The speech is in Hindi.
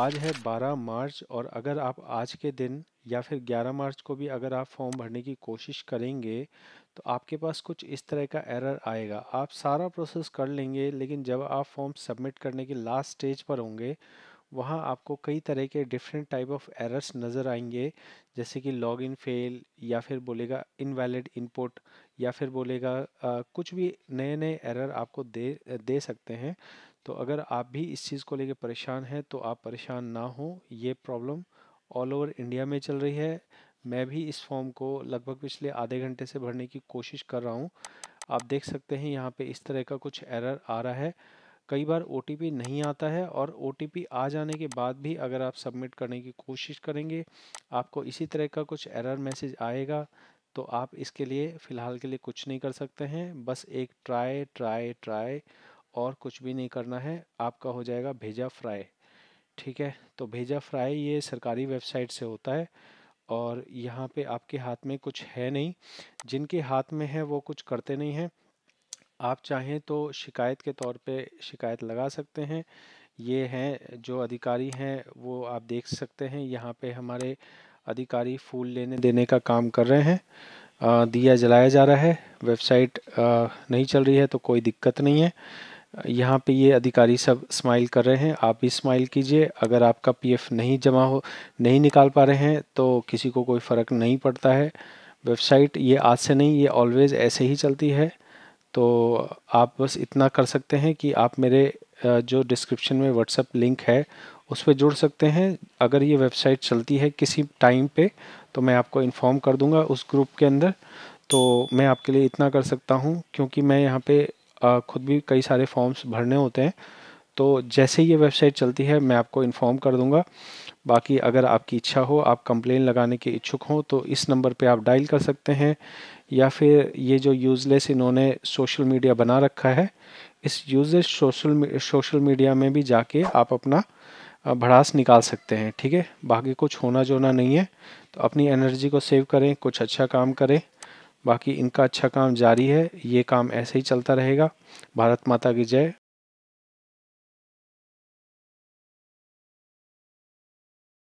आज है 12 मार्च और अगर आप आज के दिन या फिर 11 मार्च को भी अगर आप फॉर्म भरने की कोशिश करेंगे तो आपके पास कुछ इस तरह का एरर आएगा आप सारा प्रोसेस कर लेंगे लेकिन जब आप फॉर्म सबमिट करने के लास्ट स्टेज पर होंगे वहाँ आपको कई तरह के डिफरेंट टाइप ऑफ एरर्स नज़र आएंगे जैसे कि लॉग इन फेल या फिर बोलेगा इनवैलिड इनपुट या फिर बोलेगा आ, कुछ भी नए नए एरर आपको दे दे सकते हैं तो अगर आप भी इस चीज़ को लेकर परेशान हैं तो आप परेशान ना हो ये प्रॉब्लम ऑल ओवर इंडिया में चल रही है मैं भी इस फॉर्म को लगभग पिछले आधे घंटे से भरने की कोशिश कर रहा हूँ आप देख सकते हैं यहाँ पर इस तरह का कुछ एरर आ रहा है कई बार ओ नहीं आता है और ओ आ जाने के बाद भी अगर आप सबमिट करने की कोशिश करेंगे आपको इसी तरह का कुछ एरर मैसेज आएगा तो आप इसके लिए फ़िलहाल के लिए कुछ नहीं कर सकते हैं बस एक ट्राई ट्राई ट्राई और कुछ भी नहीं करना है आपका हो जाएगा भेजा फ्राई ठीक है तो भेजा फ्राई ये सरकारी वेबसाइट से होता है और यहाँ पे आपके हाथ में कुछ है नहीं जिनके हाथ में है वो कुछ करते नहीं हैं आप चाहें तो शिकायत के तौर पे शिकायत लगा सकते हैं ये हैं जो अधिकारी हैं वो आप देख सकते हैं यहाँ पे हमारे अधिकारी फूल लेने देने का काम कर रहे हैं आ, दिया जलाया जा रहा है वेबसाइट आ, नहीं चल रही है तो कोई दिक्कत नहीं है यहाँ पे ये अधिकारी सब स्माइल कर रहे हैं आप भी स्माइल कीजिए अगर आपका पीएफ नहीं जमा हो नहीं निकाल पा रहे हैं तो किसी को कोई फ़र्क नहीं पड़ता है वेबसाइट ये आज से नहीं ये ऑलवेज़ ऐसे ही चलती है तो आप बस इतना कर सकते हैं कि आप मेरे जो डिस्क्रिप्शन में व्हाट्सअप लिंक है उस पर जुड़ सकते हैं अगर ये वेबसाइट चलती है किसी टाइम पे तो मैं आपको इन्फॉर्म कर दूंगा उस ग्रुप के अंदर तो मैं आपके लिए इतना कर सकता हूँ क्योंकि मैं यहाँ पे खुद भी कई सारे फॉर्म्स भरने होते हैं तो जैसे ये वेबसाइट चलती है मैं आपको इन्फॉर्म कर दूंगा बाकी अगर आपकी इच्छा हो आप कंप्लेन लगाने के इच्छुक हों तो इस नंबर पे आप डायल कर सकते हैं या फिर ये जो यूज़लेस इन्होंने सोशल मीडिया बना रखा है इस यूज़लेस सोशल सोशल मीडिया में भी जाके आप अपना भड़ास निकाल सकते हैं ठीक है बाकी कुछ होना जोना नहीं है तो अपनी एनर्जी को सेव करें कुछ अच्छा काम करें बाकी इनका अच्छा काम जारी है ये काम ऐसे ही चलता रहेगा भारत माता की जय